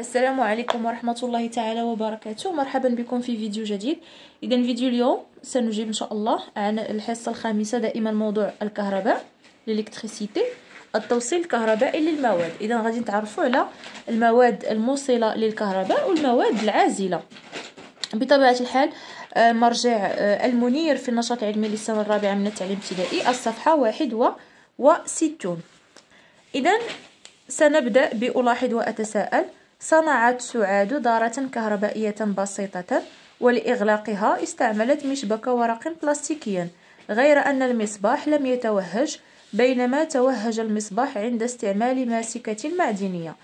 السلام عليكم ورحمة الله تعالى وبركاته مرحبا بكم في فيديو جديد إذا فيديو اليوم سنجيب إن شاء الله عن الحصة الخامسة دائما موضوع الكهرباء الإلكتريسيتي التوصيل الكهربائي للمواد إذا غادي نتعرفوا على المواد الموصلة للكهرباء والمواد العازلة بطبيعة الحال آه، مرجع آه، المنير في النشاط العلمي للسنة الرابعة من التعليم الابتدائي الصفحة واحد وستون إذا سنبدأ بألاحظ وأتساءل صنعت سعاد دارة كهربائية بسيطة ولإغلاقها استعملت مشبك ورق بلاستيكي غير أن المصباح لم يتوهج بينما توهج المصباح عند استعمال ماسكة معدنية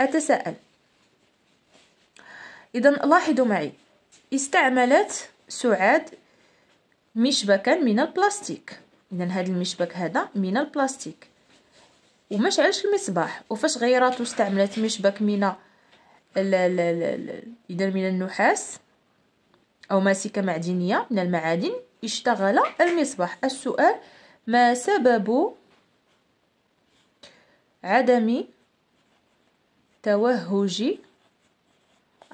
أتساءل إذا لاحظوا معي استعملت سعاد مشبكا من البلاستيك إذا هذا المشبك هذا من البلاستيك ومشعلش المصباح وفاش غيراتو استعملت مشبك من ال ال إذا من النحاس أو ماسكة معدنية من المعادن اشتغل المصباح السؤال ما سبب عدم توهج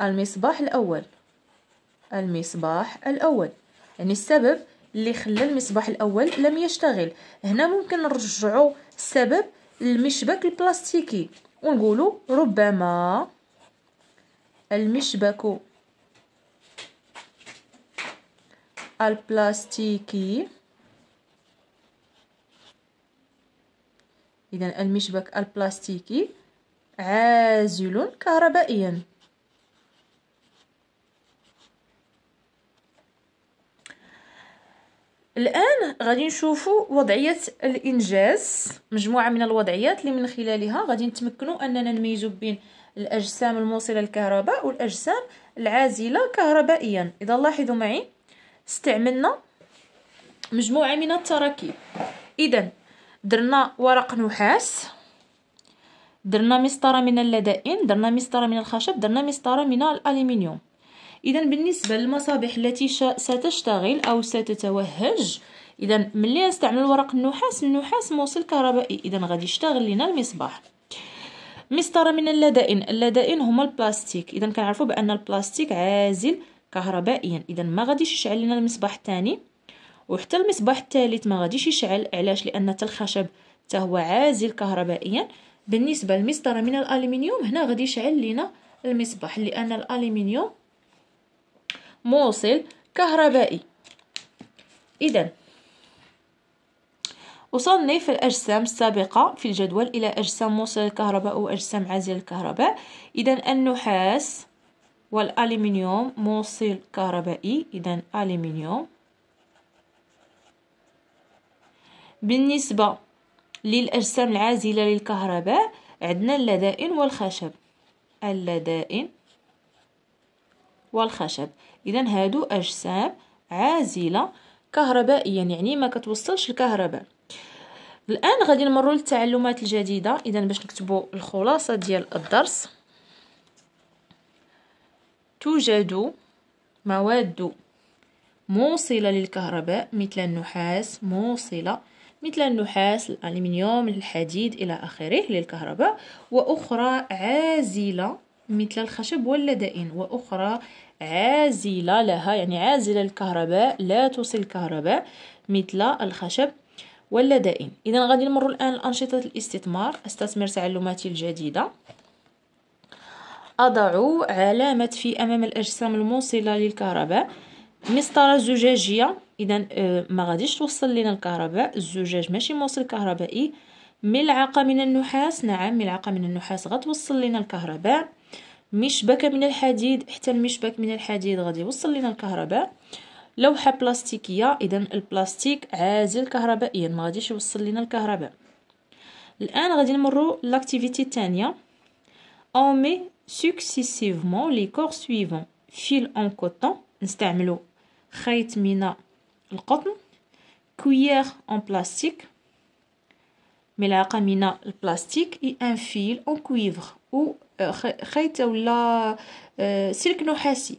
المصباح الأول المصباح الأول يعني السبب اللي خلى المصباح الأول لم يشتغل هنا ممكن نرجعو السبب للمشبك البلاستيكي ونقولوا ربما المشبك البلاستيكي إذا المشبك البلاستيكي عازل كهربائيا الآن غادي نشوفوا وضعية الإنجاز مجموعة من الوضعيات اللي من خلالها غادي نتمكنوا أننا نميزوا بين الأجسام الموصلة الكهرباء والأجسام العازلة كهربائيا إذا لاحظوا معي استعملنا مجموعة من التراكيب إذا درنا ورق نحاس درنا مسطرة من اللدائن درنا مسطرة من الخشب درنا مسطرة من الألمنيوم إذا بالنسبة للمصابيح التي ستشتغل أو ستتوهج إذا ملي نستعمل ورق النحاس النحاس موصل كهربائي إذا غادي يشتغل لنا المصباح مسطرة من اللدائن اللدائن هما البلاستيك إذا كنعرفوا بأن البلاستيك عازل كهربائيا إذا ما غاديش يشعل لنا المصباح الثاني وحتى المصباح الثالث ما غاديش يشعل علاش لأن حتى الخشب حتى هو عازل كهربائيا بالنسبة للمسطرة من الألمنيوم هنا غادي يشعل لنا المصباح لأن الألمنيوم موصل كهربائي إذا أصنف الأجسام السابقة في الجدول إلى أجسام موصل الكهرباء وأجسام عازلة الكهرباء إذا النحاس والألمنيوم موصل كهربائي إذا ألمنيوم بالنسبة للأجسام العازلة للكهرباء عندنا اللدائن والخشب اللدائن والخشب إذا هادو أجسام عازلة كهربائيا يعني ما كتوصلش الكهرباء الان غادي نمروا للتعلمات الجديده اذا باش نكتبوا الخلاصه ديال الدرس توجد مواد موصله للكهرباء مثل النحاس موصله مثل النحاس الألمنيوم الحديد إلى آخره للكهرباء وأخرى عازلة مثل الخشب واللدائن وأخرى عازلة لها يعني عازلة للكهرباء لا توصل الكهرباء مثل الخشب ولا دائم اذا غادي نمروا الان لانشطه الاستثمار استثمر تعلماتي الجديده اضع علامه في امام الاجسام الموصله للكهرباء مسطره زجاجيه اذا آه، ما غاديش توصل لنا الكهرباء الزجاج ماشي موصل كهربائي ملعقه من النحاس نعم ملعقه من النحاس غتوصل لنا الكهرباء مشبكه من الحديد حتى المشبك من الحديد غادي يوصل لنا الكهرباء لوحه بلاستيكيه اذا البلاستيك عازل كهربائيا ما غاديش يوصل لنا الكهرباء الان غادي نمرو لاكتيفيتي الثانيه أو مي successivement لي corps سويفون فيل أون coton نستعملو خيط من القطن كويير أون بلاستيك ملعقه من البلاستيك اي ان فيل اون كويفر او خيط ولا سلك euh, نحاسي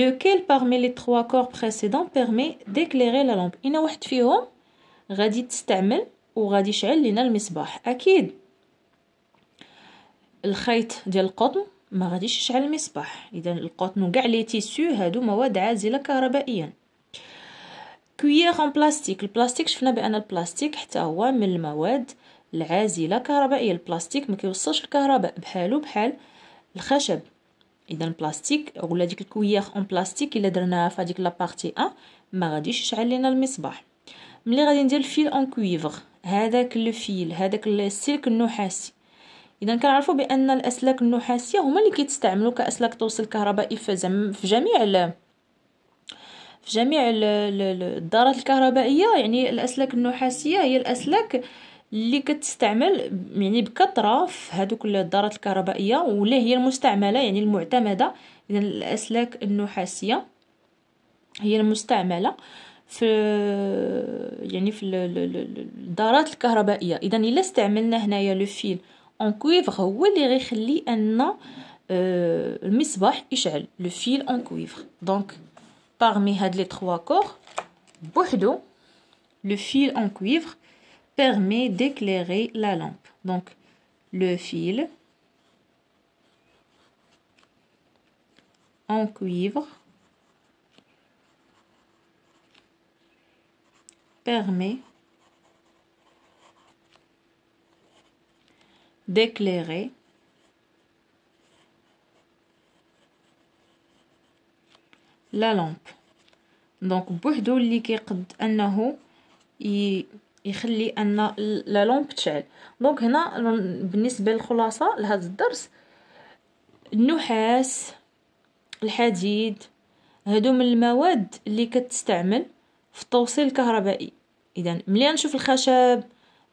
lequel parmi les trois corps précédents permet d'éclairer la lampe هنا واحد فيهم غادي تستعمل وغادي يشعل لينا المصباح اكيد الخيط ديال القطن ما غاديش يشعل المصباح اذا القطن وكاع لي تيسيو هادو مواد عازله كهربائيا كويير اون بلاستيك البلاستيك شفنا بان البلاستيك حتى هو من المواد العازله كهربائيا البلاستيك ما كيوصلش الكهرباء بحالو بحال الخشب اذا البلاستيك ولا ديك الكويخ اون بلاستيك الا درناها في هذيك لابارتي 1 ما غاديش يشعل لينا المصباح ملي غادي ندير الفيل اون كويفر هذاك الفيل هذاك السلك النحاسي اذا كنعرفوا بان الاسلاك النحاسيه هما اللي كيتستعملوا كاسلاك توصيل كهربائي في في جميع في جميع الدارات الكهربائيه يعني الاسلاك النحاسيه هي الاسلاك اللي كتستعمل يعني بكثره في هذوك الدارات الكهربائيه ولا هي المستعمله يعني المعتمده اذا الاسلاك النحاسيه هي المستعمله في يعني في الدارات الكهربائيه اذا الا استعملنا هنايا لو فيل اون كويفر هو اللي غيخلي ان آه، المصباح يشعل لو فيل اون كويفر دونك باغمي هاد لي 3 كور بوحدو لو فيل اون كويفر permet d'éclairer la lampe. Donc, le fil en cuivre permet d'éclairer la lampe donc بوحدو اللي كيقد يخلي ان لا لومب تشعل دونك هنا بالنسبه للخلاصه لهذا الدرس النحاس الحديد هادو من المواد اللي كتستعمل في التوصيل الكهربائي اذا ملي نشوف الخشب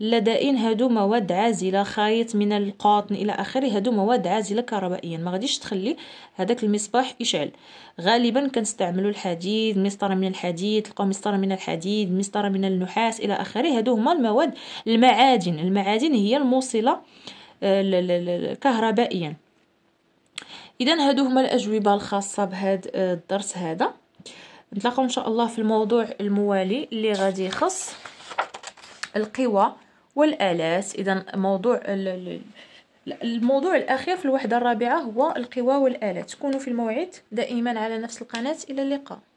اللدائن هادو مواد عازله خيط من القطن الى اخره هادو مواد عازله كهربائيا ما غاديش تخلي هذاك المصباح يشعل غالبا كنستعملوا الحديد مسطره من الحديد تلقاو مسطره من الحديد مسطره من النحاس الى اخره هادو هما المواد المعادن المعادن هي الموصله آه، كهربائيا اذا هادو هما الاجوبه الخاصه بهذا آه، الدرس هذا نتلاقاو ان شاء الله في الموضوع الموالي اللي غادي يخص القوى والآلات إذا موضوع الموضوع الأخير في الوحدة الرابعة هو القوى والآلات كونوا في الموعد دائما على نفس القناة إلى اللقاء